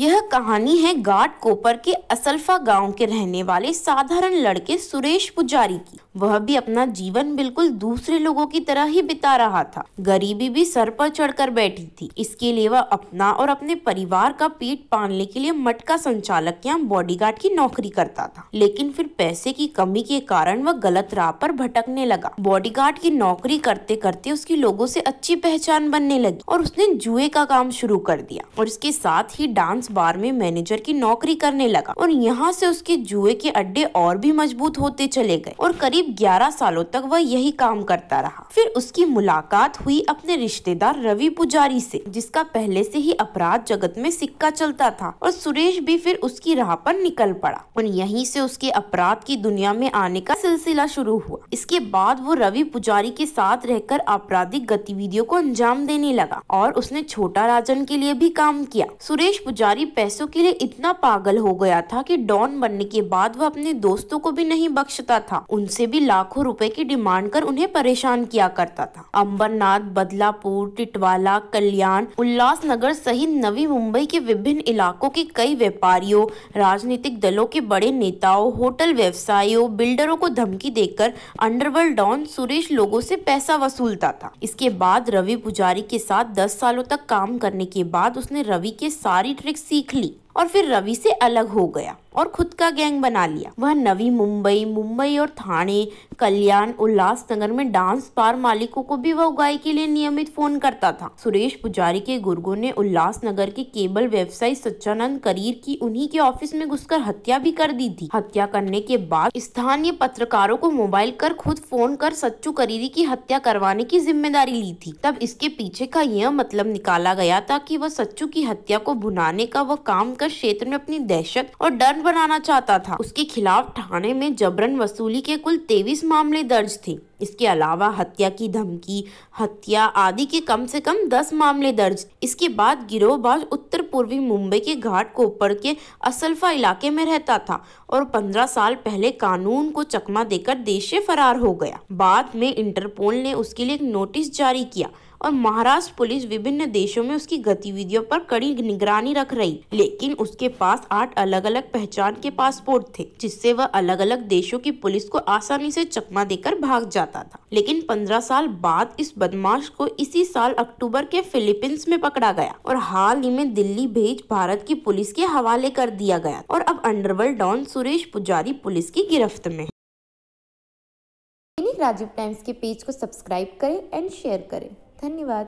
यह कहानी है गाट कोपर के असलफा गांव के रहने वाले साधारण लड़के सुरेश पुजारी की वह भी अपना जीवन बिल्कुल दूसरे लोगों की तरह ही बिता रहा था गरीबी भी सर पर चढ़कर बैठी थी इसके लिए वह अपना और अपने परिवार का पेट पालने के लिए मटका संचालक या बॉडीगार्ड की नौकरी करता था लेकिन फिर पैसे की कमी के कारण वह गलत राह पर भटकने लगा बॉडी की नौकरी करते करते उसकी लोगों से अच्छी पहचान बनने लगी और उसने जुए का काम शुरू कर दिया और इसके साथ ही डांस डांस बार में मैनेजर की नौकरी करने लगा और यहाँ से उसके जुए के अड्डे और भी मजबूत होते चले गए और करीब 11 सालों तक वह यही काम करता रहा फिर उसकी मुलाकात हुई अपने रिश्तेदार रवि पुजारी से जिसका पहले से ही अपराध जगत में सिक्का चलता था और सुरेश भी फिर उसकी राह पर निकल पड़ा और यहीं से उसके अपराध की दुनिया में आने का सिलसिला शुरू हुआ इसके बाद वो रवि पुजारी के साथ रहकर आपराधिक गतिविधियों को अंजाम देने लगा और उसने छोटा राजन के लिए भी काम किया सुरेश पुजारी शिकारी पैसों के लिए इतना पागल हो गया था कि डॉन बनने के बाद वह अपने दोस्तों को भी नहीं बख्शता था उनसे भी लाखों रुपए की डिमांड कर उन्हें परेशान किया करता था अंबरनाथ बदलापुर टिटवाला कल्याण नगर सहित नवी मुंबई के विभिन्न इलाकों के कई व्यापारियों राजनीतिक दलों के बड़े नेताओं होटल व्यवसायियों बिल्डरों को धमकी देकर अंडरवर्ल्ड डॉन सुरेश लोगों से पैसा वसूलता था इसके बाद रवि पुजारी के साथ दस सालों तक काम करने के बाद उसने रवि के सारी ट्रिक्स sickly. और फिर रवि से अलग हो गया और खुद का गैंग बना लिया वह नवी मुंबई मुंबई और थाने कल्याण उल्लासनगर में डांस पार मालिकों को भी वह उगाई के लिए नियमित फोन करता था सुरेश पुजारी के गुर्गो ने उल्लासनगर के केबल व्यवसायी सच्चानंद करीर की उन्हीं के ऑफिस में घुसकर हत्या भी कर दी थी हत्या करने के बाद स्थानीय पत्रकारों को मोबाइल कर खुद फोन कर सच्चू करीरी की हत्या करवाने की जिम्मेदारी ली थी तब इसके पीछे का यह मतलब निकाला गया था की वह सच्चू की हत्या को भुनाने का वह काम कर क्षेत्र में अपनी दहशत और डर बनाना चाहता था उसके खिलाफ थाने में जबरन वसूली के कुल तेईस मामले दर्ज थे इसके अलावा हत्या की धमकी हत्या आदि के कम से कम दस मामले दर्ज इसके बाद गिरोहबाज उत्तर पूर्वी मुंबई के घाट कोपर के असलफा इलाके में रहता था और 15 साल पहले कानून को चकमा देकर देश से फरार हो गया बाद में इंटरपोल ने उसके लिए एक नोटिस जारी किया और महाराष्ट्र पुलिस विभिन्न देशों में उसकी गतिविधियों पर कड़ी निगरानी रख रही लेकिन उसके पास आठ अलग अलग पहचान के पासपोर्ट थे जिससे वह अलग अलग देशों की पुलिस को आसानी से चकमा देकर भाग जाता था लेकिन पंद्रह साल बाद इस बदमाश को इसी साल अक्टूबर के फिलीपींस में पकड़ा गया और हाल ही में दिल्ली भेज भारत की पुलिस के हवाले कर दिया गया और अब अंडरवर्ल्ड डॉन सुरेश पुजारी पुलिस की गिरफ्त में दैनिक राजीव टाइम्स के पेज को सब्सक्राइब करें एंड शेयर करें धन्यवाद